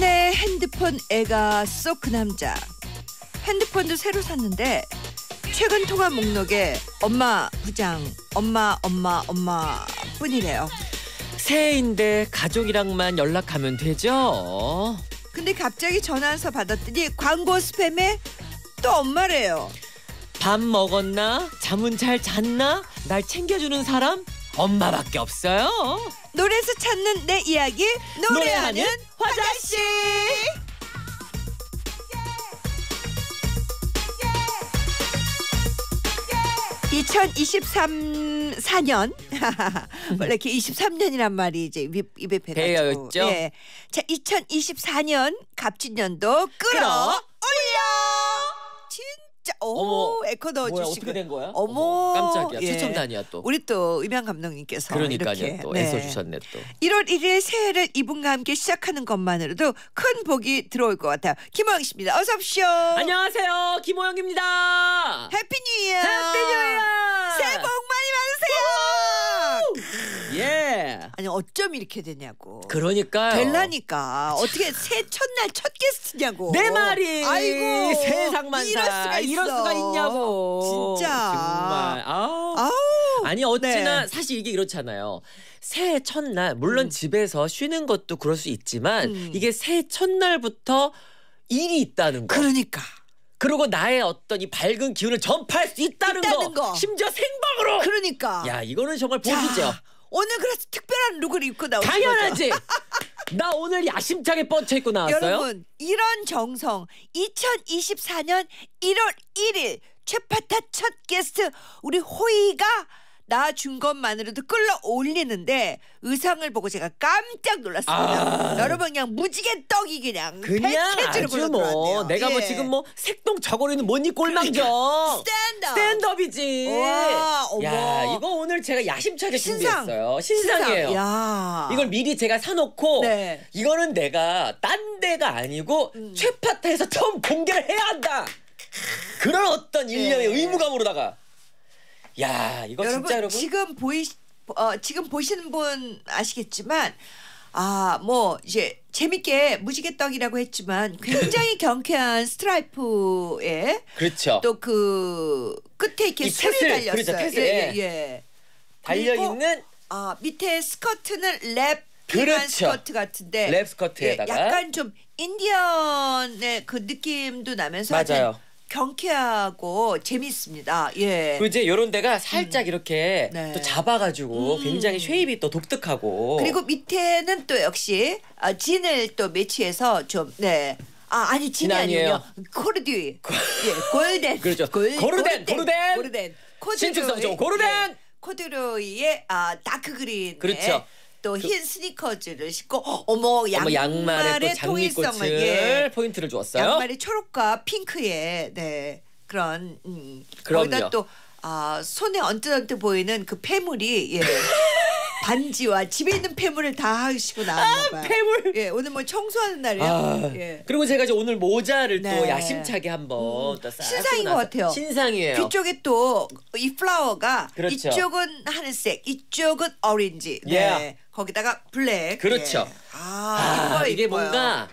최근 핸드폰 애가 쏘그 남자. 핸드폰도 새로 샀는데 최근 통화 목록에 엄마 부장, 엄마 엄마 엄마 뿐이래요. 새해인데 가족이랑만 연락하면 되죠. 근데 갑자기 전화 해서 받았더니 광고 스팸에 또 엄마래요. 밥 먹었나? 잠은 잘 잤나? 날 챙겨주는 사람? 엄마밖에 없어요. 노래에서 찾는 내 이야기 노래하는, 노래하는 화자씨. 2023삼년 원래 이렇게 이십년이란 말이 이제 입, 입에 배가죠 예. 자, 이천이십년 갑진년도 끌어올려. 진 진짜 오 어머, 에코더 뭐야, 어떻게 주시고 된 거야? 어머, 깜짝이야. 예. 최첨단이야 또. 우리 또 의병 감독님께서 그러니까요. 이렇게 또 네. 애써 주셨네 또. 1월 1일 새해를 이분과 함께 시작하는 것만으로도 큰 복이 들어올 것 같아요. 김호영 씨입니다. 어서 오십시오. 안녕하세요. 김호영입니다. 해피 뉴 이어. 해피 뉴 이어. 새해 복 많이 받으세요. 어쩜 이렇게 되냐고. 그러니까 될라니까 아, 어떻게 새 첫날 첫 게스트냐고. 내 말이. 아이고 세상만 아, 이럴 수가 있어. 이럴 수가 있냐고. 진짜. 정말. 아우. 아우. 아니 어찌나 네. 사실 이게 이렇잖아요. 새해 첫날 물론 음. 집에서 쉬는 것도 그럴 수 있지만 음. 이게 새해 첫날부터 일이 있다는 거. 그러니까. 그리고 나의 어떤 이 밝은 기운을 전파할 수 있다는, 있다는 거. 거. 심지어 생방으로. 그러니까. 야 이거는 정말 복이죠. 오늘 그래서 특별한 룩을 입고 나오신 당연하지. 나 오늘 야심차게 뻗쳐 입고 나왔어요. 여러분 이런 정성 2024년 1월 1일 최파타 첫 게스트 우리 호이가 나준 것만으로도 끌어올리는데 의상을 보고 제가 깜짝 놀랐습니다. 아. 여러분 그냥 무지개 떡이 그냥 그냥 패키지로 아주 뭐들어왔네요 내가 뭐 예. 지금 뭐 색동 저고리는 뭐니 꼴망정 그러니까. 스탠드업. 스탠드업이지. 어야 이거 오늘 제가 야심차게 신상. 준비했어요. 신상이에요. 야. 이걸 미리 제가 사놓고 네. 이거는 내가 딴 데가 아니고 최파타에서 음. 처음 공개를 해야 한다. 그런 어떤 일련의 예. 네. 의무감으로다가 야 이거 여러분, 진짜 여러분 지금 보이 어, 지금 보시는 분 아시겠지만 아뭐 이제 재밌게 무지개떡이라고 했지만 굉장히 경쾌한 스트라이프에 그렇죠. 또 그 끝에 이렇게 쇠를 달렸어요. 그렇죠, 패슬, 예, 예, 예. 예. 달려 있는 아 밑에 스커트는 랩 그렇죠. 스커트 같은데 랩 스커트에다가 예, 약간 좀 인디언의 그 느낌도 나면서 맞아요. 경쾌하고 재미있습니다 예. 그 이제 요런 데가 살짝 음. 이렇게 네. 또 잡아가지고 음. 굉장히 쉐입이 또 독특하고 그리고 밑에는 또 역시 아, 진을 또 매치해서 좀 네. 아 아니 진이 아니에요. 코르듀. 예, 골덴. 그렇죠. 골, 고르덴, 고르덴. 고르덴. 신축성 좀 고르덴. 예. 코듀로이의 아 다크 그린. 그렇죠. 또흰 그, 스니커즈를 신고 어, 어머 양, 어머 양말에 통일성을 예. 포인트를 주었어요. 양말이 초록과 핑크의 네 그런 음. 그럼다또 아, 손에 언뜻언뜻 보이는 그 폐물이 예. 반지와 집에 있는 폐물을 다 하시고 아, 나왔나 봐요. 아, 폐물. 예, 오늘 뭐 청소하는 날이에요. 아, 예. 그리고 제가 이제 오늘 모자를 네. 또 야심차게 한번 음, 또 신상인 것 같아요. 신상이에요. 뒤쪽에 또 이 플라워가 그렇죠. 이쪽은 하늘색, 이쪽은 오렌지. 네. 예. 거기다가 블랙. 그렇죠. 예. 아, 아 이게 뭔가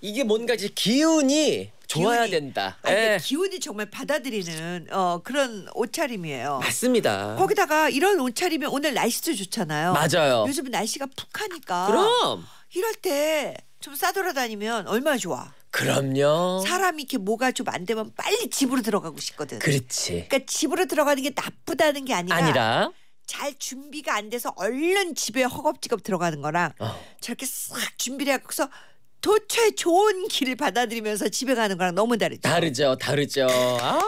이게 뭔가 이제 기운이 좋아야 기운이. 된다. 아, 예. 기운이 정말 받아들이는 어, 그런 옷차림이에요. 맞습니다. 거기다가 이런 옷차림이 오늘 날씨도 좋잖아요. 맞아요. 요즘은 날씨가 푹하니까. 그럼. 이럴 때 좀 싸돌아다니면 얼마나 좋아. 그럼요. 사람이 이렇게 뭐가 좀 안 되면 빨리 집으로 들어가고 싶거든. 그렇지. 그러니까 집으로 들어가는 게 나쁘다는 게 아니라. 아니라. 잘 준비가 안 돼서 얼른 집에 허겁지겁 들어가는 거랑 어. 저렇게 싹 준비를 해서 도처에 좋은 길을 받아들이면서 집에 가는 거랑 너무 다르죠. 다르죠, 다르죠. 아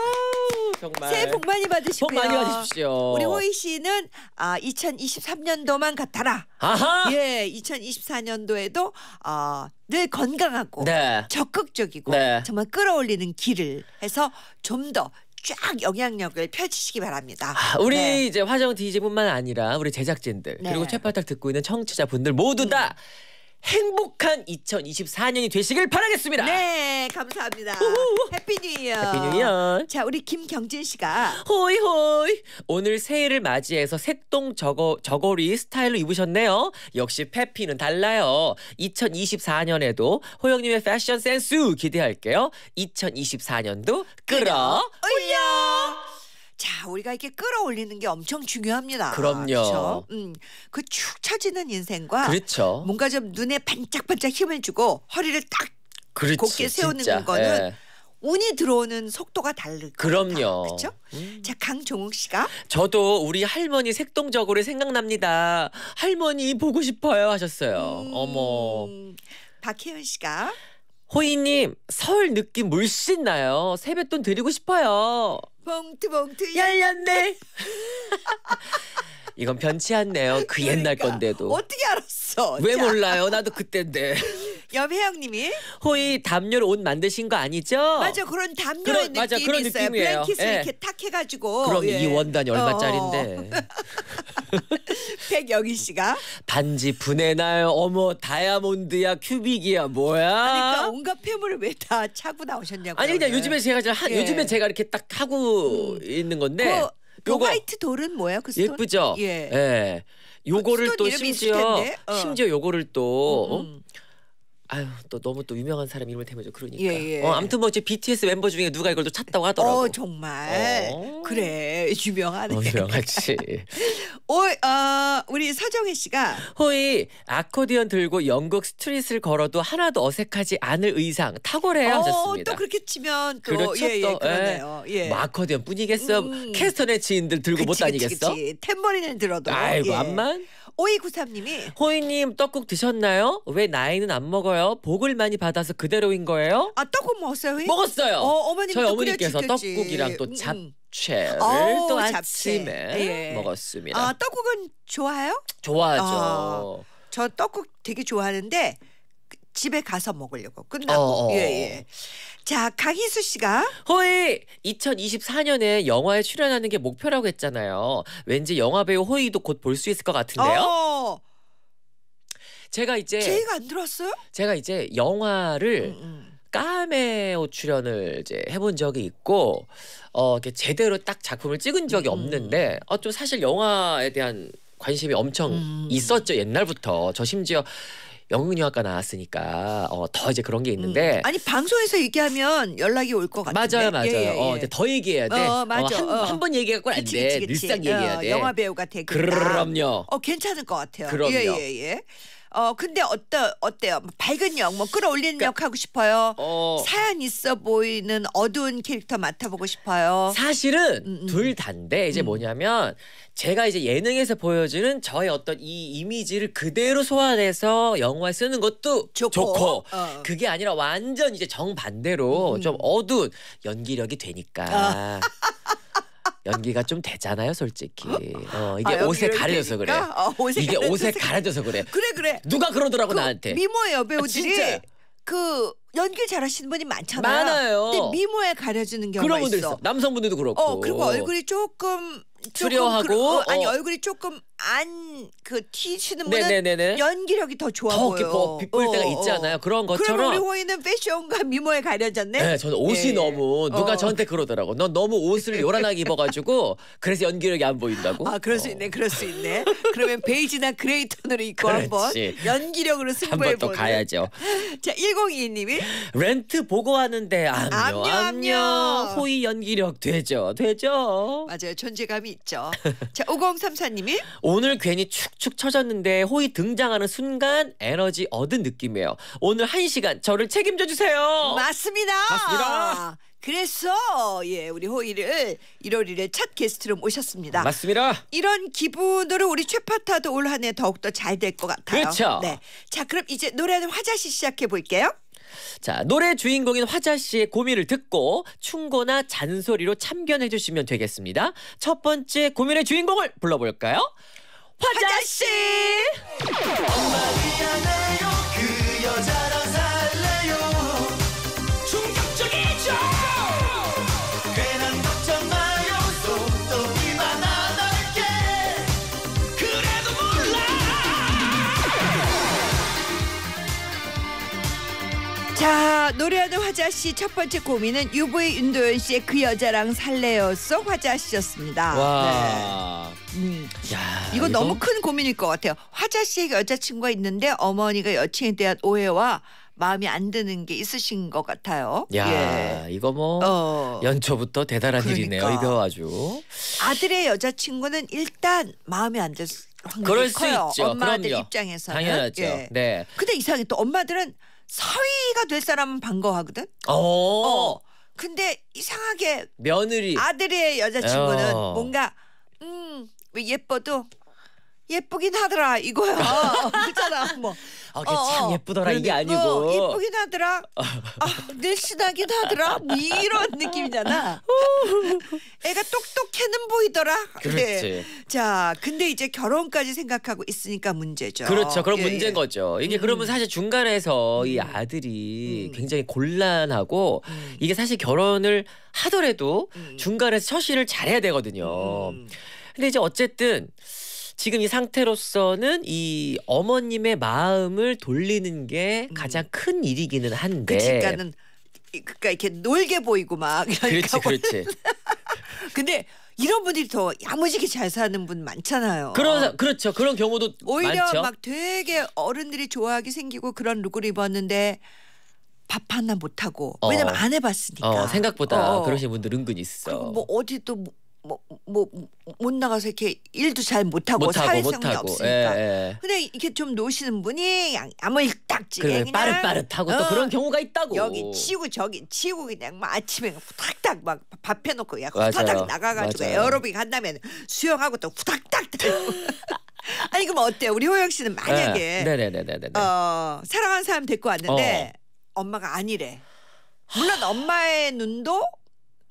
정말. 새해 복 많이 받으시고요. 복 많이 받으십시오. 우리 호희 씨는 아 2023년도만 같아라. 아하. 예, 2024년도에도 아늘 어, 건강하고 네. 적극적이고 네. 정말 끌어올리는 길을 해서 좀 더 쫙 영향력을 펼치시기 바랍니다. 아, 우리 네. 이제 화정 DJ뿐만 아니라 우리 제작진들 네. 그리고 채파탁 듣고 있는 청취자분들 모두 다 네. 행복한 2024년이 되시길 바라겠습니다. 네, 감사합니다. 우후. 해피 뉴 이어. 해피 뉴 이어. 자, 우리 김경진 씨가 호이 호이 오늘 새해를 맞이해서 색동 저거 저고리 스타일로 입으셨네요. 역시 페피는 달라요. 2024년에도 호영 님의 패션 센스 기대할게요. 2024년도 끌어올려. 자, 우리가 이렇게 끌어올리는 게 엄청 중요합니다. 그럼요. 그렇 음, 그 축 처지는 인생과 그렇죠. 뭔가 좀 눈에 반짝반짝 힘을 주고 허리를 딱 그렇지, 곧게 세우는 진짜. 거는 예. 운이 들어오는 속도가 다르죠 그럼요. 그렇죠? 음. 자, 강종욱 씨가 저도 우리 할머니 색동적으로 생각납니다. 할머니 보고 싶어요 하셨어요. 음. 어머. 박혜윤 씨가 호이님 설 느낌 물씬 나요. 세뱃돈 드리고 싶어요. 봉투 봉투 열렸네. 이건 변치 않네요. 그 옛날 그러니까, 건데도. 어떻게 알았어? 왜 몰라요? 나도 그때인데. 여배영님이 호이 담요로 옷 만드신 거 아니죠? 맞아 그런 담요 그런, 느낌이 맞아, 그런 있어요. 느낌이에요. 블랭킷을 예. 이렇게 탁 해가지고. 그럼 예. 이 원단이 얼마짜린데? 어. 백영희 씨가 반지 분해나요. 어머 다이아몬드야 큐빅이야 뭐야? 그러니까 온갖 폐물을 왜 다 차고 나오셨냐고. 아니 그냥 예. 요즘에 제가 하, 예. 요즘에 제가 이렇게 딱 하고 음. 있는 건데. 그, 그 요거 화이트 돌은 뭐야? 그 스톤? 예쁘죠. 예. 예. 요거를 그 또 심지어 어. 심지어 요거를 또 어? 음. 어? 아유 또 너무 또 유명한 사람 이름을 대면서 그러니까. 예, 예. 어 아무튼 뭐 이제 BTS 멤버 중에 누가 이걸 또 찾다고 어, 하더라고. 어 정말 어. 그래 유명하네. 어, 유명하지. 오, 어, 우리 서정혜 씨가 호이 아코디언 들고 연극 스트릿을 걸어도 하나도 어색하지 않을 의상 탁월해요 어, 하또 그렇게 치면 또 그렇죠 예, 예, 예. 그러네요. 예. 뭐 아코디언 뿐이겠어 뭐 음. 캐스터네 지인들 들고 그치, 못 다니겠어? 템버린을 들어도. 아이고 예. 암만. 5293님이 호이님 떡국 드셨나요? 왜 나이는 안 먹어요? 복을 많이 받아서 그대로인 거예요? 아 떡국 먹었어요? 호 먹었어요. 어, 어머님 저희 어머니께서 떡국이랑 또 음, 음. 잡. 채를 오, 또 잡채. 아침에 예. 먹었습니다. 아, 떡국은 좋아요? 좋아하죠. 어, 저 떡국 되게 좋아하는데 집에 가서 먹으려고 끝나고. 어, 어, 예, 예. 자, 강희수 씨가 호이 2024년에 영화에 출연하는 게 목표라고 했잖아요. 왠지 영화 배우 호이도 곧 볼 수 있을 것 같은데요. 어. 제가 이제 제의가 안 들어왔어요? 제가 이제 영화를 음, 음. 까메오 출연을 이제 해본 적이 있고 어 이렇게 제대로 딱 작품을 찍은 적이 음. 음. 없는데 어 좀 사실 영화에 대한 관심이 엄청 음, 음, 있었죠 옛날부터 저 심지어 영문학과 나왔으니까 어, 더 이제 그런 게 있는데 음. 아니 방송에서 얘기하면 연락이 올 것같은 맞아요 맞아요 예, 예, 어, 예. 어, 이제 더 얘기해야 돼 어, 맞아. 어, 한번 얘기하고 안돼 늘상 얘기해야 어, 돼 영화 배우가 되겠다 그럼요 어 괜찮을 것 같아요 예, 그럼요 예, 예, 예. 어 근데 어떠 어때요? 뭐 밝은 역, 뭐 끌어올리는 그러니까, 역 하고 싶어요. 어, 사연 있어 보이는 어두운 캐릭터 맡아보고 싶어요. 사실은 음, 음. 둘 단데 이제 음. 뭐냐면 제가 이제 예능에서 보여지는 저의 어떤 이 이미지를 그대로 소화해서 영화에 쓰는 것도 좋고, 좋고. 어. 그게 아니라 완전 이제 정반대로 음, 음. 좀 어두운 연기력이 되니까. 어. 연기가 좀 되잖아요, 솔직히. 어, 어 이게 아, 옷에 가려져서 그래. 어, 옷에 이게 옷에 가려져서 그래. 그래 그래. 누가 그러더라고 그 나한테. 미모예요 배우들이. 아, 진짜. 그 연기 잘하시는 분이 많잖아요. 많아요. 근데 미모에 가려지는 경우가 그런 분들 있어. 있어. 남성분들도 그렇고. 어, 그리고 얼굴이 조금 수려하고 그, 어, 아니 어. 얼굴이 조금 안 그 튀시는 분은 네네네네. 연기력이 더 좋아 더 보여. 더 빛볼 때가 어, 어. 있잖아요 그런 것처럼. 그럼 우리 호이는 패션과 미모에 가려졌네. 네, 저는 옷이 네. 너무 누가 어. 저한테 그러더라고. 넌 너무 옷을 요란하게 입어가지고 그래서 연기력이 안 보인다고. 아, 그럴 수 있네, 그럴 수 있네. 그러면 베이지나 그레이 톤으로 입고 한번 연기력으로 승부해 보는. 한번 또 가야죠. 자, 1022님이 렌트 보고하는데 안녕 안녕 호의 연기력 되죠, 되죠. 맞아요. 존재감이 있죠. 자, 5034님이 오늘 괜히 축축 처졌는데 호의 등장하는 순간 에너지 얻은 느낌이에요. 오늘 한 시간 저를 책임져 주세요. 맞습니다. 맞습니다. 그래서 예 우리 호의를 1월 1일 첫 게스트로 모셨습니다. 맞습니다. 이런 기분으로 우리 최파타도 올 한해 더욱더 잘 될 것 같아요. 그렇죠. 네. 자 그럼 이제 노래는 화자시 시작해 볼게요. 자, 노래 주인공인 화자 씨의 고민을 듣고 충고나 잔소리로 참견해 주시면 되겠습니다. 첫 번째 고민의 주인공을 불러볼까요? 화자 씨! 노래하는 화자 씨 첫 번째 고민은 유보의 윤도현 씨의 그 여자랑 살래였어 화자 씨였습니다. 와. 네. 음. 야, 이거, 이거 너무 큰 고민일 것 같아요. 화자 씨의 그 여자친구가 있는데 어머니가 여친에 대한 오해와 마음이 안 드는 게 있으신 것 같아요. 야, 예. 이거 뭐 어. 연초부터 대단한 그러니까. 일이네요. 이거 아주. 아들의 여자친구는 일단 마음이 안 들. 그럴 커요. 수 있죠. 엄마들 입장에서는 당연하죠. 예. 네. 근데 이상하게또 엄마들은 서위가될 사람은 반가워하거든. 어. 어. 근데 이상하게 며느리 아들의 여자친구는 어. 뭔가 음 예뻐도 예쁘긴 하더라 이거야. 어, 어, 그잖아 뭐. 아, 참 예쁘더라 이게 아니고. 예쁘긴 하더라. 아, 늘씬하긴 하더라. 뭐 이런 느낌이잖아. 애가 똑똑해는 보이더라. 그렇지. 네. 자, 근데 이제 결혼까지 생각하고 있으니까 문제죠. 그렇죠. 그럼 예, 문제인 예. 거죠. 이게 음. 그러면 사실 중간에서 이 음. 아들이 음. 굉장히 곤란하고 음. 이게 사실 결혼을 하더라도 음. 중간에서 처신을 잘해야 되거든요. 음. 근데 이제 어쨌든 지금 이 상태로서는 이 어머님의 마음을 돌리는 게 음. 가장 큰 일이기는 한데. 그러니까는 그러니까 이렇게 놀게 보이고 막 그러니까 그렇지 뭐. 그렇지. 근데 이런 분들이 더 야무지게 잘 사는 분 많잖아요. 그런 그렇죠. 그런 경우도 오히려 많죠? 막 되게 어른들이 좋아하게 생기고 그런 룩을 입었는데 밥 하나 못 하고 왜냐면 어. 안 해봤으니까 어, 생각보다 어. 그러신 분들 은근 있어. 뭐 어디 또 뭐 뭐, 뭐, 못 나가서 이렇게 일도 잘 못하고, 사회성이 없으니까. 예, 예. 근데 이렇게 좀 노시는 분이 아무 일 딱지. 그래, 그냥 빠릇빠릇하고 어. 또 그런 경우가 있다고. 여기 치고 저기 치고 그냥 막 아침에 탁탁 막 밥 해놓고 그냥 후다닥 나가가지고 에어로빅 한다면 수영하고 또 후닥닥 아니 그럼 어때요? 우리 호영 씨는 만약에 네. 어, 사랑하는 사람 데리고 왔는데 어. 엄마가 아니래. 물론 엄마의 눈도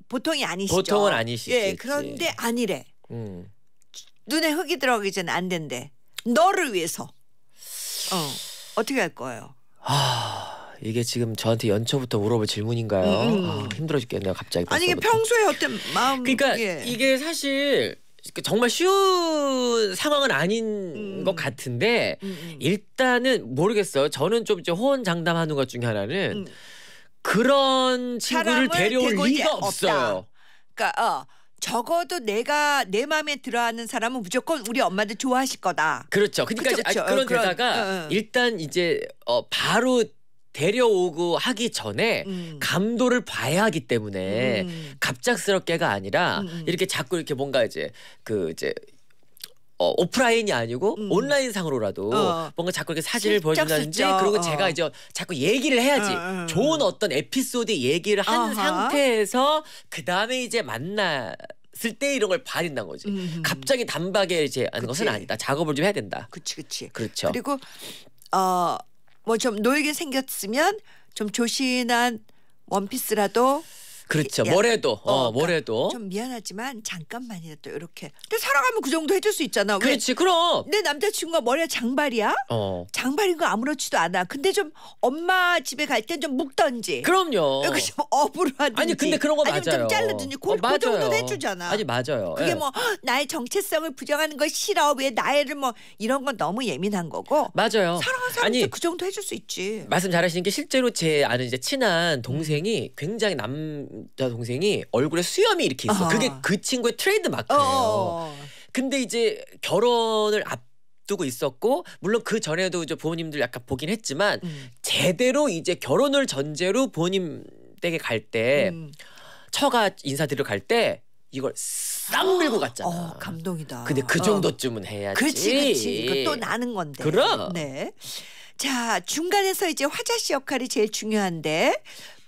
보통이 아니시죠. 보통은 아니시지. 예, 그런데 아니래. 음. 눈에 흙이 들어가기 전에 안 된대. 너를 위해서. 어. 어떻게 할 거예요? 아, 이게 지금 저한테 연초부터 물어볼 질문인가요? 음. 음. 아, 힘들어 죽겠네요, 갑자기. 아니 이게 평소에 어떤 마음 그러니까 예. 이게 사실 그 정말 쉬운 상황은 아닌 음. 것 같은데 음, 음. 일단은 모르겠어요. 저는 좀 이제 호언장담하는 것 중에 하나는 그런 친구를 데려올 리가 없어요. 그러니까 어. 적어도 내가 내 마음에 들어하는 사람은 무조건 우리 엄마들 좋아하실 거다. 그렇죠. 그러니까 아, 그쵸, 그쵸. 아, 그런 어, 그런 데다가 어, 어. 일단 이제 어, 바로 데려오고 하기 전에 음. 감도를 봐야 하기 때문에 음. 갑작스럽게가 아니라 음. 음. 이렇게 자꾸 이렇게 뭔가 이제 그 이제 어, 오프라인이 아니고 음. 온라인상으로라도 어. 뭔가 자꾸 이렇게 사진을 보여준다든지 그리고 어. 제가 이제 자꾸 얘기를 해야지 어, 좋은 어떤 에피소드 얘기를 한 어허. 상태에서 그 다음에 이제 만나 쓸때 이런 걸 봐야 된다는 거지. 음흠. 음, 음. 갑자기 단박에 이제 하는 아, 것은 아니다. 작업을 좀 해야 된다. 그치 그치. 그렇죠. 그리고 어 뭐좀 노이게 생겼으면 좀 조신한 원피스라도 그렇죠. 예. 뭐래도 어, 그러니까 뭐래도 좀 미안하지만 잠깐만이라도 이렇게. 근데 사랑하면 그 정도 해줄 수 있잖아. 그렇지 그럼. 내 남자친구가 머리에 장발이야. 어. 장발인 거 아무렇지도 않아. 근데 좀 엄마 집에 갈 땐 좀 묶던지. 그럼요. 이렇좀 업으로 하든지. 아니 근데 그런 거 맞아요. 아니면 좀잘르든지 고, 어, 그 정도 해주잖아. 아니 맞아요. 그게 예. 뭐 나의 정체성을 부정하는 거 싫어. 왜 나애를 뭐 이런 건 너무 예민한 거고. 맞아요. 사랑하는 사람한테 그 정도 해줄 수 있지. 말씀 잘하시는 게 실제로 제 아는 이제 친한 음. 동생이 굉장히 남 남자 동생이 얼굴에 수염이 이렇게 있어. 아하. 그게 그 친구의 트레이드 마크예요. 어어. 어. 근데 이제 결혼을 앞두고 있었고 물론 그 전에도 이제 부모님들 약간 보긴 했지만 음. 제대로 이제 결혼을 전제로 부모님 댁에 갈때 음. 처가 인사드리러 갈때 이걸 싹 밀고 어, 갔잖아. 어, 감동이다. 근데 그 어. 정도쯤은 해야지. 그렇지, 그렇지. 이또 나는 건데. 그럼. 네. 자 중간에서 이제 화자 씨 역할이 제일 중요한데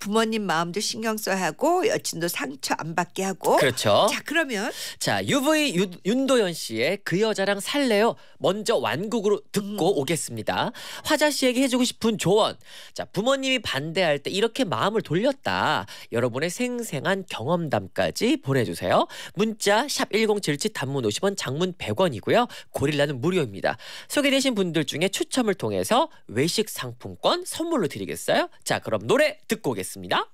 부모님 마음도 신경 써야 하고 여친도 상처 안 받게 하고 그렇죠. 자 그러면 자 UV 윤, 윤도현 씨의 그 여자랑 살래요 먼저 완곡으로 듣고 음. 오겠습니다. 화자 씨에게 해주고 싶은 조언. 자 부모님이 반대할 때 이렇게 마음을 돌렸다. 여러분의 생생한 경험담까지 보내주세요. 문자 샵 #1077 단문 50원, 장문 100원이고요. 고릴라는 무료입니다. 소개되신 분들 중에 추첨을 통해서 외식 상품권 선물로 드리겠어요. 자 그럼 노래 듣고 오겠습니다. 듣겠습니다.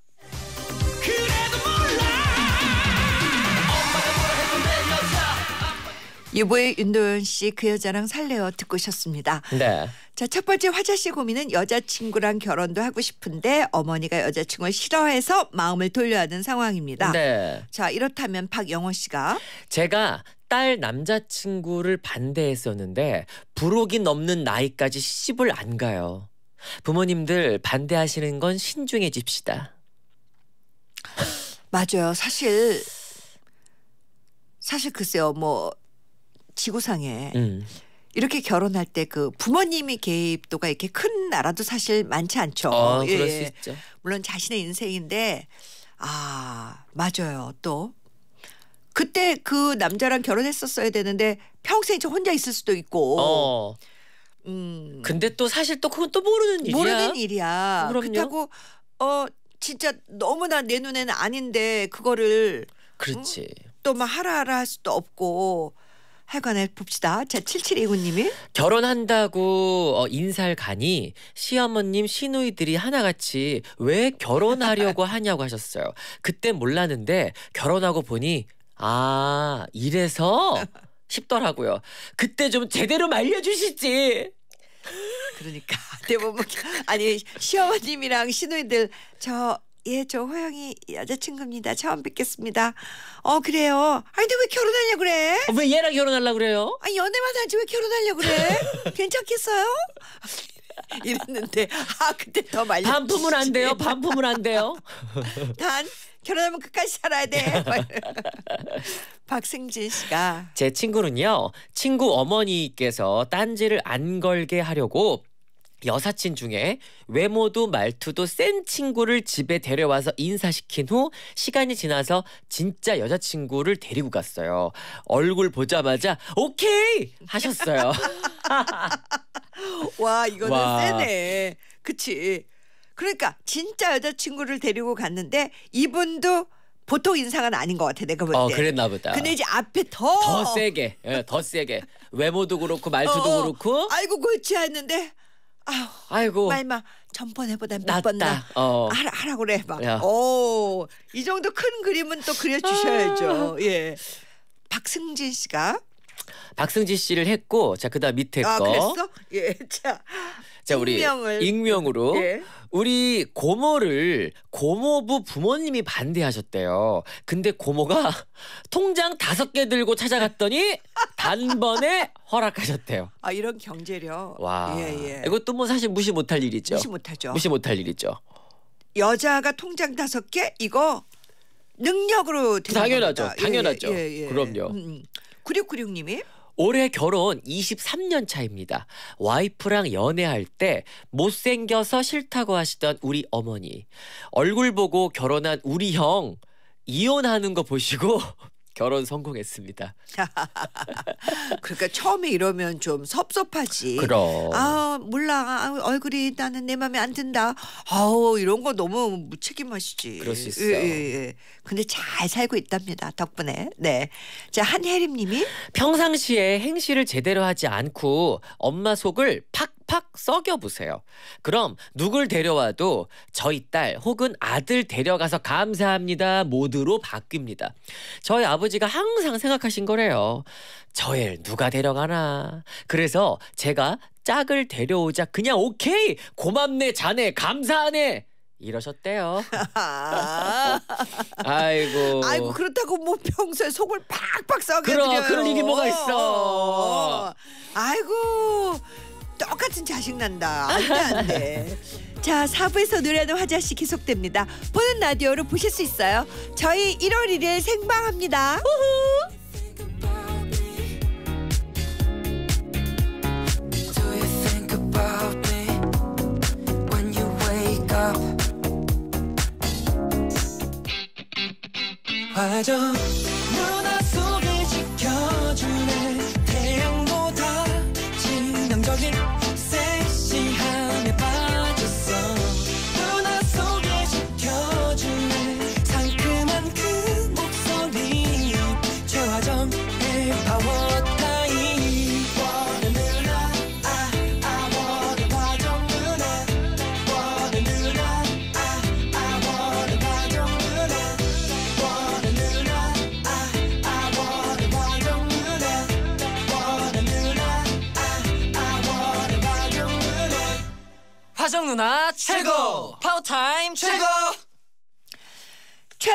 유보의 윤도현 씨그 여자랑 살래요 듣고 오셨습니다. 네. 자, 첫 번째 화자 씨 고민은 여자친구랑 결혼도 하고 싶은데 어머니가 여자친구를 싫어해서 마음을 돌려야 하는 상황입니다. 네. 자, 이렇다면 박영호 씨가 제가 딸 남자친구를 반대했었는데 부록이 넘는 나이까지 시집을 안 가요. 부모님들 반대하시는 건 신중해 집시다. 맞아요. 사실 사실 글쎄요. 뭐 지구상에 음. 이렇게 결혼할 때 그 부모님이 개입도가 이렇게 큰 나라도 사실 많지 않죠. 어, 예, 그럴 예. 수 있죠. 물론 자신의 인생인데 아 맞아요. 또 그때 그 남자랑 결혼했었어야 되는데 평생 저 혼자 있을 수도 있고. 어. 음. 근데 또 사실 또 그건 또 모르는 일이야. 모르는 일이야. 그럼요. 그렇다고 어 진짜 너무나 내 눈에는 아닌데 그거를 그렇지. 응? 또막 하라 하라 할 수도 없고 하여간에 봅시다. 자, 7729님이 결혼한다고 어, 인사를 가니 시어머님 시누이들이 하나같이 왜 결혼하려고 하냐고 하셨어요. 그때 몰랐는데 결혼하고 보니 아 이래서 싶더라고요. 그때 좀 제대로 말려주시지. 그러니까 대부분 아니 시어머님이랑 시누이들 저 예, 저 호영이 여자친구입니다. 처음 뵙겠습니다. 어, 그래요. 아니, 근데 왜결혼하려 그래? 어, 왜 얘랑 결혼하려 그래요? 아니, 연애만 하지 왜결혼하려 그래? 괜찮겠어요? 이랬는데 아 그때 더 말려 반품은 안 돼요 반품은 안 돼요 단 결혼하면 끝까지 살아야 돼. 박승진 씨가 제 친구는요. 친구 어머니께서 딴지를 안 걸게 하려고 여사친 중에 외모도 말투도 센 친구를 집에 데려와서 인사시킨 후 시간이 지나서 진짜 여자친구를 데리고 갔어요. 얼굴 보자마자 오케이 하셨어요. 와 이거는 와. 세네. 그치. 그러니까 진짜 여자친구를 데리고 갔는데 이분도 보통 인상은 아닌 것 같아 내가 볼 어, 때. 어 그랬나 보다. 근데 이제 앞에 더 더 세게, 예, 더 세게 외모도 그렇고 말투도 어, 어. 그렇고. 아이고 그렇지 했는데 아유, 아이고 말마 전번에보다 몇번 나. 어. 하라, 하라 그래 막. 야. 오, 어, 이 정도 큰 그림은 또 그려주셔야죠. 아. 예. 박승진 씨가 박승진 씨를 했고 자 그다음 밑에 아, 거. 아 그랬어? 예. 자자 우리 익명을. 익명으로 예. 우리 고모를 고모부 부모님이 반대하셨대요. 근데 고모가 통장 다섯 개 들고 찾아갔더니 단번에 허락하셨대요. 아 이런 경제력. 와. 예, 예. 이것도 뭐 사실 무시 못할 일이죠. 무시 못하죠. 무시 못할 일이죠. 여자가 통장 다섯 개 이거 능력으로 당연하죠. 겁니다. 예, 당연하죠. 예, 예, 예. 그럼요. 음, 9 6 9님이 올해 결혼 23년 차입니다. 와이프랑 연애할 때 못생겨서 싫다고 하시던 우리 어머니. 얼굴 보고 결혼한 우리 형. 이혼하는 거 보시고 결혼 성공했습니다. 그러니까 처음에 이러면 좀 섭섭하지. 그럼. 아 몰라 아, 얼굴이 나는 내 마음에 안 든다. 아우 이런 거 너무 무책임하시지. 그럴 수 예, 있어. 예, 예, 예. 근데 잘 살고 있답니다 덕분에. 네. 자 한혜림님이 평상시에 행실을 제대로 하지 않고 엄마 속을 팍팍 썩여 보세요. 그럼 누굴 데려와도 저희 딸 혹은 아들 데려가서 감사합니다 모드로 바뀝니다. 저희 아버지가 항상 생각하신 거래요. 저애 누가 데려가나. 그래서 제가 짝을 데려오자 그냥 오케이 고맙네 자네 감사하네 이러셨대요. 아이고. 아이고 그렇다고 뭐 평소에 속을 팍팍 썩여드려요. 그럼 그런 얘기 뭐가 있어. 어. 아이고 똑같은 자식 난다. 안 돼, 안 돼. 자, 4부에서 노래하는 화자씨 계속됩니다. 보는 라디오로 보실 수 있어요. 저희 1월 1일 생방합니다. 우후. 화정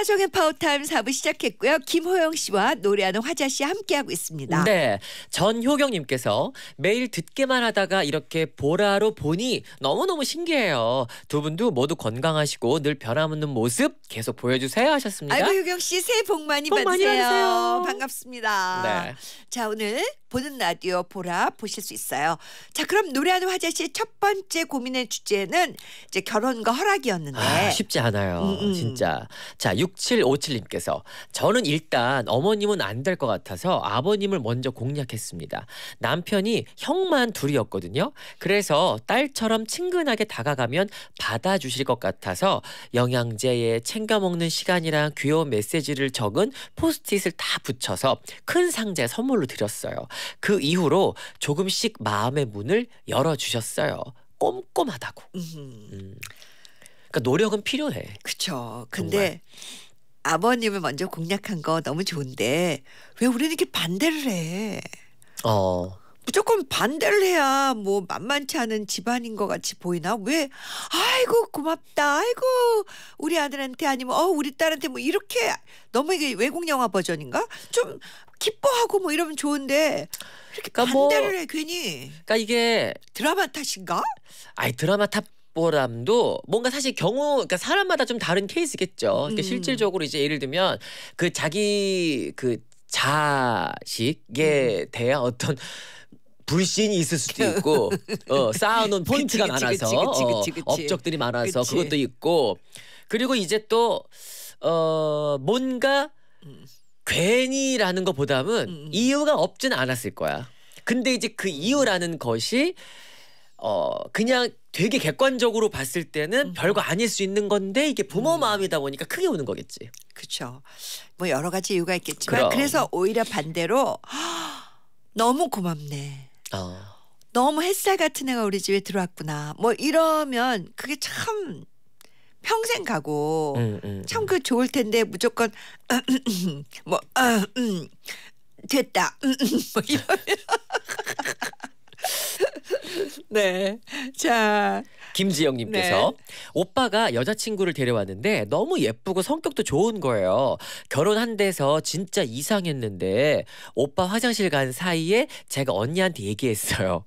최나종의 파워타임 4부 시작했고요. 김호영 씨와 노래하는 화자 씨 함께하고 있습니다. 네. 전효경님께서 매일 듣기만 하다가 이렇게 보라로 보니 너무너무 신기해요. 두 분도 모두 건강하시고 늘 변함없는 모습 계속 보여주세요 하셨습니다. 아이고 효경 씨 새해 복 많이 복 받으세요. 많이 받으세요. 반갑습니다. 네. 자 오늘 보는 라디오 보라 보실 수 있어요. 자 그럼 노래하는 화제시 첫 번째 고민의 주제는 이제 결혼과 허락이었는데 아, 쉽지 않아요. 음. 음. 진짜. 자 6757님께서 저는 일단 어머님은 안 될 것 같아서 아버님을 먼저 공략했습니다. 남편이 형만 둘이었거든요. 그래서 딸처럼 친근하게 다가가면 받아주실 것 같아서 영양제에 챙겨 먹는 시간이랑 귀여운 메시지를 적은 포스트잇을 다 붙여서 큰 상자에 선물로 드렸어요. 그 이후로 조금씩 마음의 문을 열어주셨어요. 꼼꼼하다고. 음. 그러니까 노력은 필요해. 그렇죠. 근데 아버님을 먼저 공략한 거 너무 좋은데 왜 우리는 이렇게 반대를 해? 어. 무조건 반대를 해야 뭐 만만치 않은 집안인 것 같이 보이나 왜 아이고 고맙다 아이고 우리 아들한테 아니면 어 우리 딸한테 뭐 이렇게 너무 이게 외국 영화 버전인가 좀 기뻐하고 뭐 이러면 좋은데 이렇게 그러니까 뭐 반대를 뭐, 해 괜히 그러니까 이게 드라마 탓인가? 아이 드라마 탓 보람도 뭔가 사실 경우 그러니까 사람마다 좀 다른 케이스겠죠. 그러니까 음. 실질적으로 이제 예를 들면 그 자기 그 자식에 음. 대한 어떤 불신이 있을 수도 있고 어, 쌓아놓은 포인트가 그치, 그치, 많아서 그치, 그치, 어, 업적들이 많아서 그것도 있고 그리고 이제 또 어, 뭔가 음. 괜히라는 것보다는 음, 음. 이유가 없진 않았을 거야. 근데 이제 그 이유라는 것이 어 그냥 되게 객관적으로 봤을 때는 음. 별거 아닐 수 있는 건데 이게 부모 음. 마음이다 보니까 크게 오는 거겠지. 그렇죠. 뭐 여러 가지 이유가 있겠지만 그럼. 그래서 오히려 반대로 너무 고맙네. 어. 너무 햇살 같은 애가 우리 집에 들어왔구나. 뭐 이러면 그게 참 평생 가고 음, 음, 음. 참그 좋을 텐데 무조건 뭐 아, 음, 됐다 음, 뭐 이러면 네 자. 김지영님께서 네. 오빠가 여자친구를 데려왔는데 너무 예쁘고 성격도 좋은 거예요. 결혼한 데서 진짜 이상했는데 오빠 화장실 간 사이에 제가 언니한테 얘기했어요.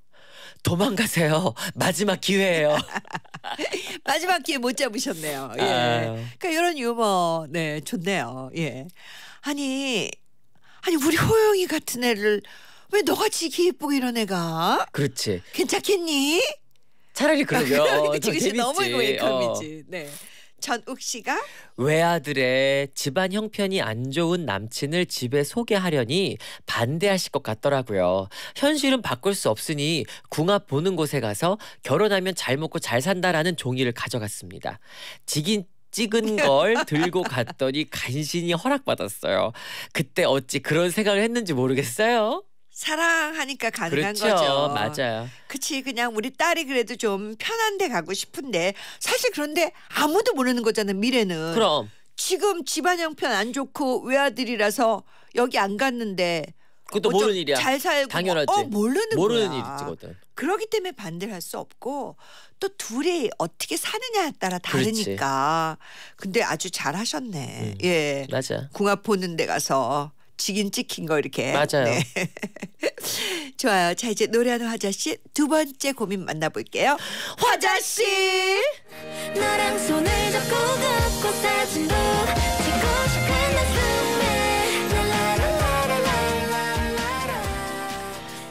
도망가세요. 마지막 기회예요. 마지막 기회 못 잡으셨네요. 예. 아. 그러니까 이런 유머, 네, 좋네요. 예. 아니, 아니 우리 호영이 같은 애를 왜 너같이 이렇게 예쁘고 이런 애가? 그렇지. 괜찮겠니? 차라리 그러죠. 어, 그치, 그치. 너무 웨이컴이지. 어. 네. 전욱 씨가 외아들의 집안 형편이 안 좋은 남친을 집에 소개하려니 반대하실 것 같더라고요. 현실은 바꿀 수 없으니 궁합 보는 곳에 가서 결혼하면 잘 먹고 잘 산다라는 종이를 가져갔습니다. 지긴 찍은 걸 들고 갔더니 간신히 허락받았어요. 그때 어찌 그런 생각을 했는지 모르겠어요. 사랑하니까 가능한 그렇죠. 거죠. 맞아요. 그치 그냥 우리 딸이 그래도 좀 편한데 가고 싶은데 사실 그런데 아무도 모르는 거잖아 요 미래는. 그럼 지금 집안 형편 안 좋고 외아들이라서 여기 안 갔는데 그것도 뭐 모르는 일이야. 잘 살고 당연하지. 어 모르는 모르는 일이거든. 그러기 때문에 반대를 할 수 없고 또 둘이 어떻게 사느냐에 따라 다르니까. 그렇지. 근데 아주 잘하셨네. 음, 예. 맞아. 궁합 보는 데 가서 찍긴 찍힌 거 이렇게. 맞아요. 네. 좋아요. 자 이제 노래하는 화자 씨 두 번째 고민 만나볼게요. 화자 씨. 나랑 손을 잡고 걷고 사진도 찍고 싶은 날숨에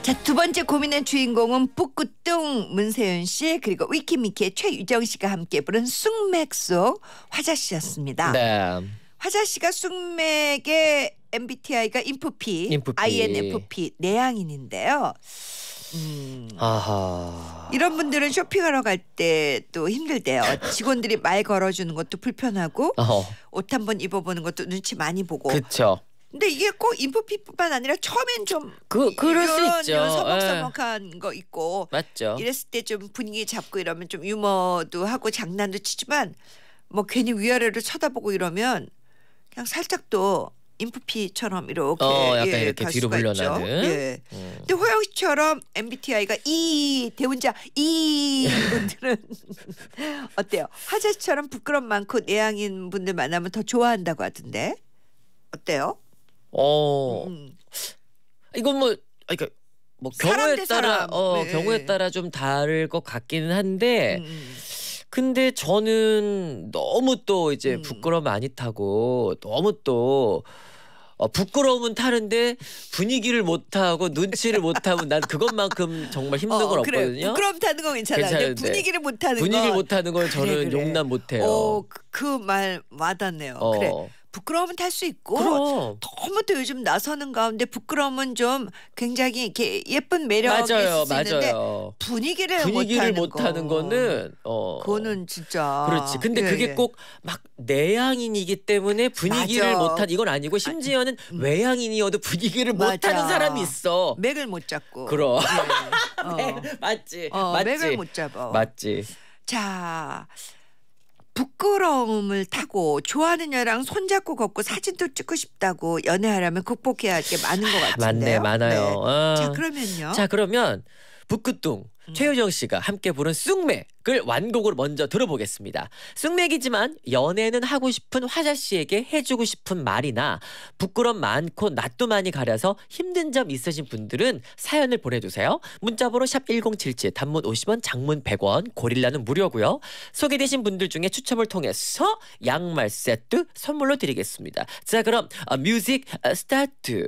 자두 번째 고민의 주인공은 북꾸뚱 문세윤 씨 그리고 위키미키의 최유정 씨가 함께 부른 쑥맥속 화자 씨였습니다. 네. 화자 씨가 쑥맥의 MBTI가 인프피, 인프피. INFP 내향인인데요. 음. 아하. 이런 분들은 쇼핑하러 갈 때 또 힘들대요. 직원들이 말 걸어주는 것도 불편하고 옷 한 번 입어보는 것도 눈치 많이 보고. 그렇죠. 근데 이게 꼭 인프피뿐만 아니라 처음엔 좀그 그럴 수 있죠. 서먹서먹한 예. 거 있고 맞죠. 이랬을 때 좀 분위기 잡고 이러면 좀 유머도 하고 장난도 치지만 뭐 괜히 위아래를 쳐다보고 이러면 그냥 살짝 또 인프피처럼 이렇게 어, 약간 예, 이렇게 뒤로 물려나는. 예. 음. 근데 호영 씨처럼 MBTI가 이 대운자 이 분들은 어때요? 화씨처럼 부끄럼 많고 내향인 분들 만나면 더 좋아한다고 하던데 어때요? 어 음. 이건 뭐 그러니까 뭐 경우에 따라 사람. 어 네. 경우에 따라 좀 다를 것 같기는 한데. 음. 음. 근데 저는 너무 또 이제 음. 부끄러움 많이 타고 너무 또 어, 부끄러움은 타는데 분위기를 못 타고 눈치를 못 타면 난 그것만큼 정말 힘든 어, 건 어, 그래. 없거든요. 부끄러움 타는 건 괜찮아요. 분위기를 못 타는 분위기를 못 타는 건 그래, 저는 그래. 용납 못 해요. 어, 그말 그 와닿네요. 어. 그래. 부끄러움은 탈 수 있고 그럼. 너무 또 요즘 나서는 가운데 부끄러움은 좀 굉장히 이렇게 예쁜 매력이 있을 수 맞아요. 분위기를, 분위기를 못하는, 거. 는 어. 그거는 진짜 그렇지. 근데 예, 그게 예. 꼭막 내향인이기 때문에 분위기를 못한 이건 아니고 심지어는 아, 음. 외향인이어도 분위기를 못하는 사람이 있어. 맥을 못 잡고. 그럼. 예. 어. 맥, 네, 맞지. 어, 맞지. 맥을 못 잡아. 맞지. 자. 부끄러움을 타고 좋아하는 여랑 손잡고 걷고 사진도 찍고 싶다고 연애하려면 극복해야 할 게 많은 것 아, 같은데요. 맞네, 많아요. 네. 어. 자 그러면요. 자 그러면 북극동 음. 최유정 씨가 함께 부른 쑥맥을 완곡으로 먼저 들어보겠습니다. 쑥맥이지만 연애는 하고 싶은 화자 씨에게 해주고 싶은 말이나 부끄럼 많고 낯도 많이 가려서 힘든 점 있으신 분들은 사연을 보내주세요. 문자번호 샵1077 단문 50원 장문 100원 고릴라는 무료고요. 소개되신 분들 중에 추첨을 통해서 양말 세트 선물로 드리겠습니다. 자 그럼 어, 뮤직 어, 스타트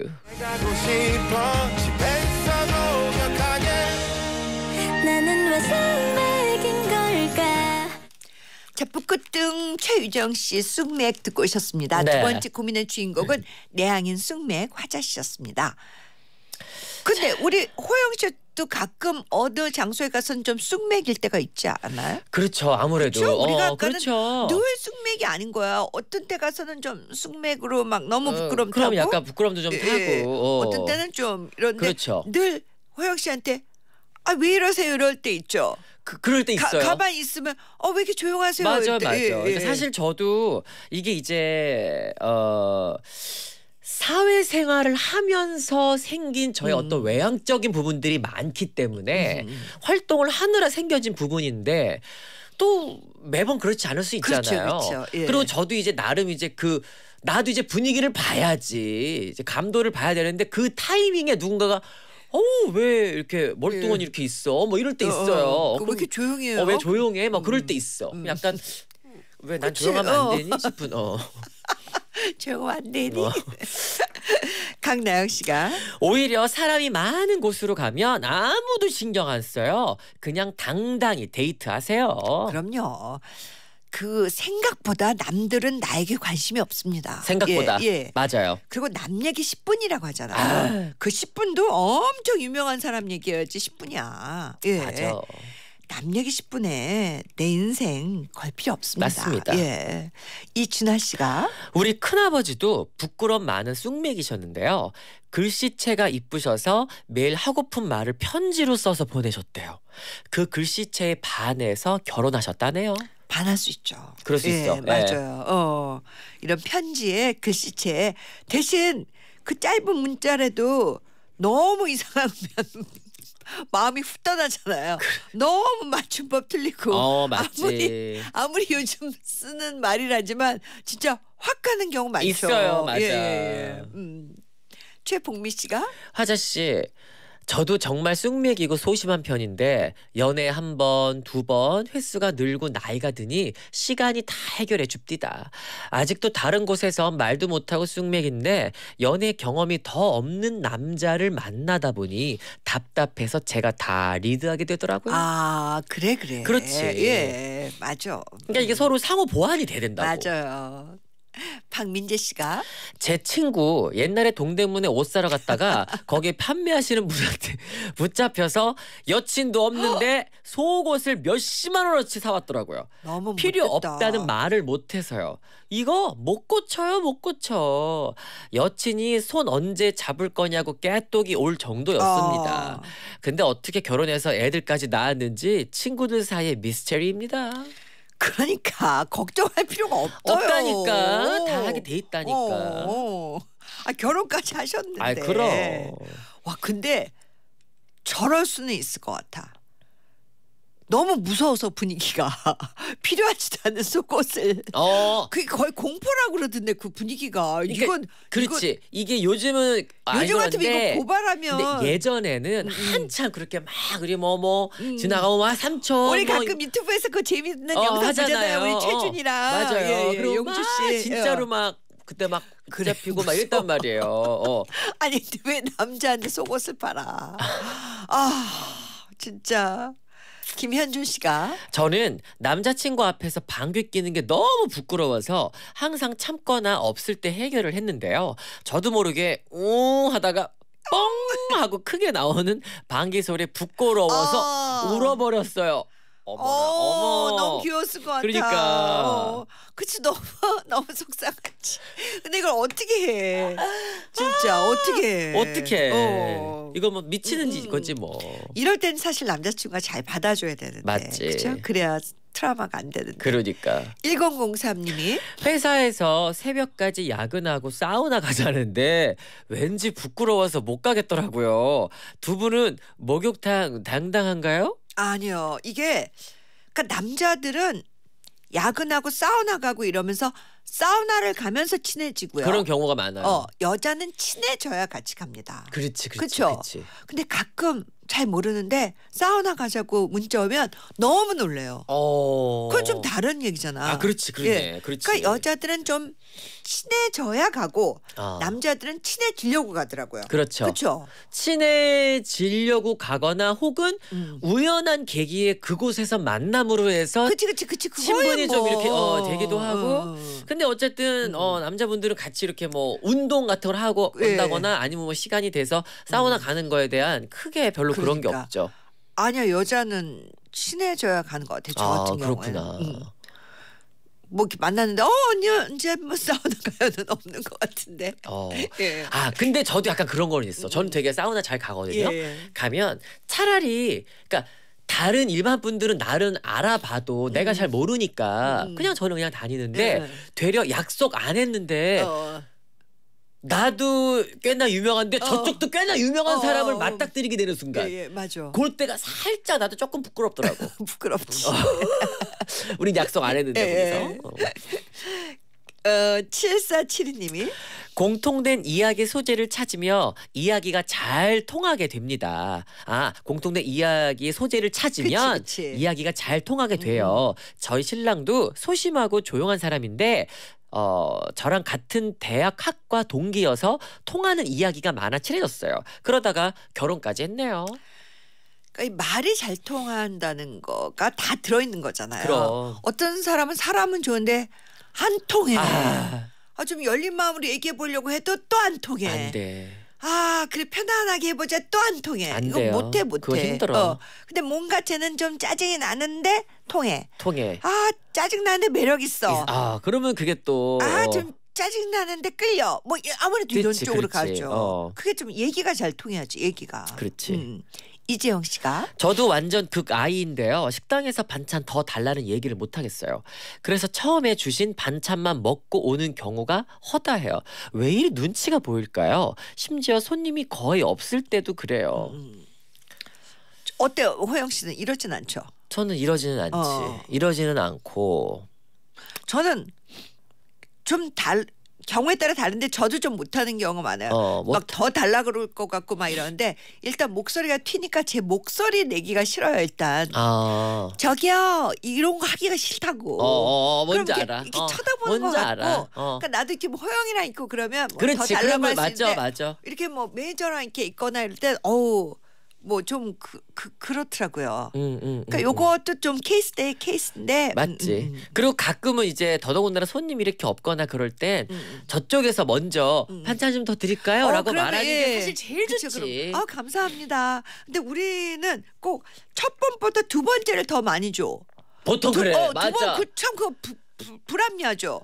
자, 북극등 최유정 씨의 쑥맥 듣고 오셨습니다. 네. 두 번째 고민의 주인공은 내향인 쑥맥 화자 씨였습니다. 근데 우리 호영 씨도 가끔 어느 장소에 가서는 좀 쑥맥일 때가 있지 않아요? 그렇죠. 아무래도 그렇죠? 우리가 어, 아까는 그렇죠. 늘 쑥맥이 아닌 거야. 어떤 때 가서는 좀 쑥맥으로 막 너무 부끄럼 어, 그럼 타고 약간 부끄럼도 좀 예, 예. 타고 어. 떤 때는 좀 이런데 그렇죠. 늘 호영 씨한테 아왜 이러세요 이럴 때 있죠. 그, 그럴 때 있어요. 가, 가만히 있으면 어 왜 이렇게 조용하세요? 맞아 맞아. 예, 예. 그러니까 사실 저도 이게 이제 어. 사회생활을 하면서 생긴 저의 음. 어떤 외향적인 부분들이 많기 때문에 음. 음, 음. 활동을 하느라 생겨진 부분인데 또 매번 그렇지 않을 수 그렇죠, 있잖아요. 그렇죠, 그렇죠. 예. 그리고 저도 이제 나름 이제 그 나도 이제 분위기를 봐야지 이제 감도를 봐야 되는데 그 타이밍에 누군가가 어왜 이렇게 멀뚱한 예. 이렇게 있어? 뭐 이럴 때 어, 어. 있어요. 어, 그럼, 왜 이렇게 조용해요? 어, 왜 조용해? 막 그럴 음. 때 있어. 음. 약간 왜난 어. 어. 조용하면 안 되니 싶은 어. 조용 안 되니? 강나영 씨가 오히려 사람이 많은 곳으로 가면 아무도 신경 안 써요. 그냥 당당히 데이트하세요. 그럼요. 그 생각보다 남들은 나에게 관심이 없습니다. 생각보다. 예, 예. 맞아요. 그리고 남 얘기 10분이라고 하잖아요. 아. 그 10분도 엄청 유명한 사람 얘기해야지 10분이야. 예. 맞아. 남 얘기 10분에 내 인생 걸 필요 없습니다. 맞습니다. 예. 이준하 씨가 우리 큰아버지도 부끄럼 많은 쑥맥이셨는데요. 글씨체가 이쁘셔서 매일 하고픈 말을 편지로 써서 보내셨대요. 그 글씨체에 반해서 결혼하셨다네요. 반할 수 있죠. 그럴 수 예, 있어. 예. 맞아요. 예. 어, 이런 편지에 글씨체 그 대신 그 짧은 문자라도 너무 이상하면 마음이 훅떠나잖아요 너무 맞춤법 틀리고 어, 아무리 아무리 요즘 쓰는 말이라지만 진짜 확 가는 경우 많죠. 있어요, 맞아. 예, 예, 예. 음. 최복미 씨가 화자 씨 저도 정말 쑥맥이고 소심한 편인데 연애 한 번, 두 번 횟수가 늘고 나이가 드니 시간이 다 해결해 줍디다. 아직도 다른 곳에서 말도 못하고 쑥맥인데 연애 경험이 더 없는 남자를 만나다 보니 답답해서 제가 다 리드하게 되더라고요. 아 그래 그래. 그렇지. 예, 예 맞아. 그러니까 이게 음. 서로 상호 보완이 돼야 된다고. 맞아요. 박민재 씨가 제 친구 옛날에 동대문에 옷 사러 갔다가 거기 판매하시는 분한테 붙잡혀서 여친도 없는데 속옷을 몇십만 원어치 사왔더라고요. 너무 필요 못됐다. 없다는 말을 못해서요. 이거 못 고쳐요, 못 고쳐. 여친이 손 언제 잡을 거냐고 깨똑이 올 정도였습니다. 어. 근데 어떻게 결혼해서 애들까지 낳았는지 친구들 사이의 미스테리입니다. 그러니까 걱정할 필요가 없어요. 없다니까 다 하게 돼 있다니까. 어, 어, 아 결혼까지 하셨는데. 아 그럼. 와 근데 저럴 수는 있을 것 같아. 너무 무서워서 분위기가 필요하지도 않은 속옷을 어. 그게 거의 공포라고 그러던데 그 분위기가 그러니까, 이건 그렇지 이건, 이게 요즘은 요즘 같으면 이거 고발하면 예전에는 음, 음. 한참 그렇게 막 우리 뭐뭐 뭐 음. 지나가고 막 삼촌 우리 뭐, 가끔 유튜브에서 그 재밌는 어, 영상 하잖아요. 보잖아요 우리 어, 최준이랑 어, 맞아요 예, 예. 용주 씨 예. 진짜로 막 그때 막 그래, 피고막 이랬단 말이에요 어. 아니 왜 남자한테 속옷을 팔아 아 진짜 김현준 씨가 저는 남자친구 앞에서 방귀 뀌는 게 너무 부끄러워서 항상 참거나 없을 때 해결을 했는데요. 저도 모르게 웅 하다가 뻥 하고 크게 나오는 방귀 소리에 부끄러워서 어. 울어버렸어요. 어머나, 어머. 너무 귀여웠을 것 같아. 그러니까. 어. 그치 너무 너무 속상하지. 근데 이걸 어떻게 해? 진짜 아, 어떻게 해? 어떻게? 어. 이거 뭐 미치는 음. 음. 거지 뭐. 이럴 땐 사실 남자친구가 잘 받아줘야 되는데. 맞지. 그쵸? 그래야 트라우마가 안 되는데. 그러니까. 1003님이 회사에서 새벽까지 야근하고 사우나 가자는데 왠지 부끄러워서 못 가겠더라고요. 두 분은 목욕탕 당당한가요? 아니요. 이게 그러니까 남자들은 야근하고 사우나 가고 이러면서 사우나를 가면서 친해지고요. 그런 경우가 많아요. 어, 여자는 친해져야 같이 갑니다. 그렇지, 그렇지. 그쵸? 그렇지. 근데 가끔 잘 모르는데 사우나 가자고 문자 오면 너무 놀래요. 어. 그건 좀 다른 얘기잖아. 아, 그렇지, 그러네. 예. 그렇지. 그러니까 여자들은 좀 친해져야 가고 아. 남자들은 친해지려고 가더라고요. 그렇죠. 그렇죠. 친해지려고 가거나 혹은 음. 우연한 계기에 그곳에서 만남으로 해서 그치, 그치, 그치. 친분이 뭐. 좀 이렇게 어, 되기도 하고. 음. 근데 어쨌든 어, 음. 남자분들은 같이 이렇게 뭐 운동 같은 걸 하고 예. 온다거나 아니면 뭐 시간이 돼서 사우나 음. 가는 거에 대한 크게 별로 그런게 그러니까. 없죠. 아니요 여자는 친해져야 가는 것 같아요. 저 아, 같은 경 그렇구나. 응. 뭐 이렇게 만났는데 어 언니 언제 뭐싸우는가요는 없는 것 같은데. 어. 예. 아 근데 저도 약간 그런 거는 있어. 저는 되게 사우나 잘 가거든요. 예, 예. 가면 차라리 그러니까. 다른 일반 분들은 나를 알아봐도 음. 내가 잘 음. 모르니까 음. 그냥 저는 그냥 다니는데 예. 되려 약속 안 했는데 어. 나도 꽤나 유명한데 어. 저쪽도 꽤나 유명한 어, 사람을 어, 맞닥뜨리게 되는 순간 예, 예, 맞아. 그럴 때가 살짝 나도 조금 부끄럽더라고. 부끄럽지. 우린 약속 안 했는데 예, 거기서. 예. 어. 어, 7472님이 공통된 이야기 소재를 찾으며 이야기가 잘 통하게 됩니다. 아, 공통된 이야기의 소재를 찾으면 그치, 그치. 이야기가 잘 통하게 돼요. 음. 저희 신랑도 소심하고 조용한 사람인데 어, 저랑 같은 대학 학과 동기여서 통하는 이야기가 많아 친해졌어요. 그러다가 결혼까지 했네요. 그러니 말이 잘 통한다는 거가 다 들어있는 거잖아요. 그럼. 어떤 사람은 사람은 좋은데 한 통해. 아. 아, 좀 열린 마음으로 얘기해 보려고 해도 또 안 통해. 안 돼. 아 그래 편안하게 해보자 또 안 통해 안 이거 돼요. 못해 못해 힘들어 어. 근데 뭔가 쟤는 좀 짜증이 나는데 통해 통해 아 짜증 나는데 매력 있어 아 그러면 그게 또아좀 짜증 나는데 끌려 뭐 아무래도 그렇 이런 쪽으로 그렇 가죠 어. 그게 좀 얘기가 잘 통해야지 얘기가 그렇지 음. 이재영 씨가 저도 완전 극 아이인데요. 식당에서 반찬 더 달라는 얘기를 못 하겠어요. 그래서 처음에 주신 반찬만 먹고 오는 경우가 허다해요. 왜 이리 눈치가 보일까요? 심지어 손님이 거의 없을 때도 그래요. 음. 어때요, 호영 씨는 이러진 않죠? 저는 이러지는 않지. 어. 이러지는 않고 저는 좀달 경우에 따라 다른데 저도 좀 못하는 경우가 많아요. 어, 뭐. 막더 달라 그럴 것 같고 막 이러는데 일단 목소리가 튀니까 제 목소리 내기가 싫어요 일단. 어. 저기요 이런 거 하기가 싫다고. 어, 어, 어 뭔지 그럼 이렇게, 알아. 이렇게 어, 쳐다보는 거 같고. 알아. 어. 그러니까 나도 이렇게 뭐 허영이랑 있고 그러면 뭐더 달라고 할수 있는데 맞죠, 맞죠. 이렇게 뭐 매니저랑 이렇게 있거나 이럴 때 어우. 뭐좀 그, 그, 그렇더라고요. 음, 음, 음, 음. 그러니까 요것도 음. 좀 케이스 대 케이스인데 맞지. 음, 그리고 가끔은 이제 더더군다나 손님이 이렇게 없거나 그럴 땐 저쪽에서 먼저 반찬 좀더 드릴까요?라고 어, 말하는 게 사실 제일 그쵸, 좋지. 그럼. 아 감사합니다. 근데 우리는 꼭 첫번부터두 번째를 더 많이 줘. 보통 두, 그래. 어, 맞아. 두번그참 그, 그 불합리하죠.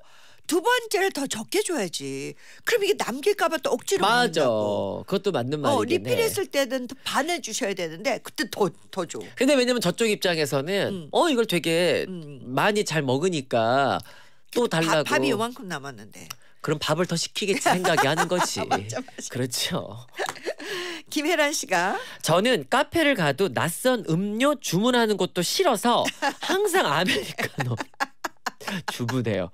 두 번째를 더 적게 줘야지. 그럼 이게 남길까봐 또 억지로 맞아. 먹는다고. 그것도 맞는 어, 말이긴 어, 리필했을 때는 반해 주셔야 되는데 그때 더 더 줘. 근데 왜냐면 저쪽 입장에서는 음. 어 이걸 되게 음. 많이 잘 먹으니까 또 그 달라고. 밥, 이 요만큼 남았는데. 그럼 밥을 더 시키겠지 생각이 하는 거지. 맞아, 맞아. 그렇죠. 김혜란 씨가 저는 카페를 가도 낯선 음료 주문하는 것도 싫어서 항상 아메리카노. 주부네요.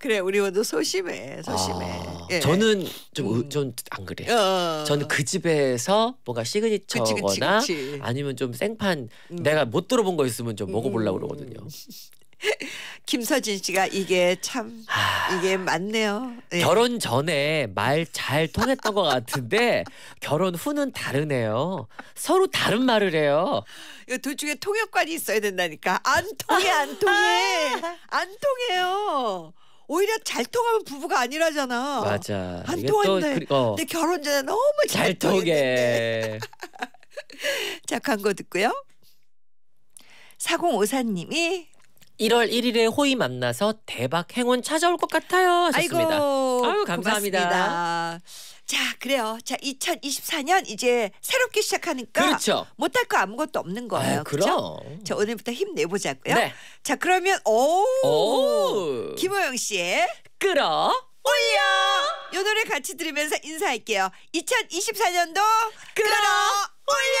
그래 우리 모두 소심해 소심해. 아, 예. 저는 좀전안 음. 그래요. 어. 저는 그 집에서 뭔가 시그니처거나 그치, 그치, 그치. 아니면 좀 생판 음. 내가 못 들어본 거 있으면 좀 먹어보려고 음. 그러거든요. 김서진 씨가 이게 참 이게 맞네요. 예. 결혼 전에 말 잘 통했던 것 같은데 결혼 후는 다르네요. 서로 다른 말을 해요. 이거 둘 중에 통역관이 있어야 된다니까. 안 통해 안 통해 안 통해요. 오히려 잘 통하면 부부가 아니라잖아. 맞아. 안 통한데. 그- 어. 근데 결혼 전에 너무 잘, 잘 통해. 자 광고 듣고요. 4054님이 1월 1일에 호의 만나서 대박 행운 찾아올 것 같아요. 하셨습니다. 아이고, 아유, 감사합니다. 고맙습니다. 자, 그래요. 자, 2024년 이제 새롭게 시작하니까 그렇죠. 못할 거 아무것도 없는 거예요. 아유, 그럼. 그렇죠? 자, 오늘부터 힘내 보자고요. 네. 자, 그러면 오, 오. 김호영 씨의 끌어 올려. 이 노래 같이 들으면서 인사할게요. 2024년도 끌어 올려.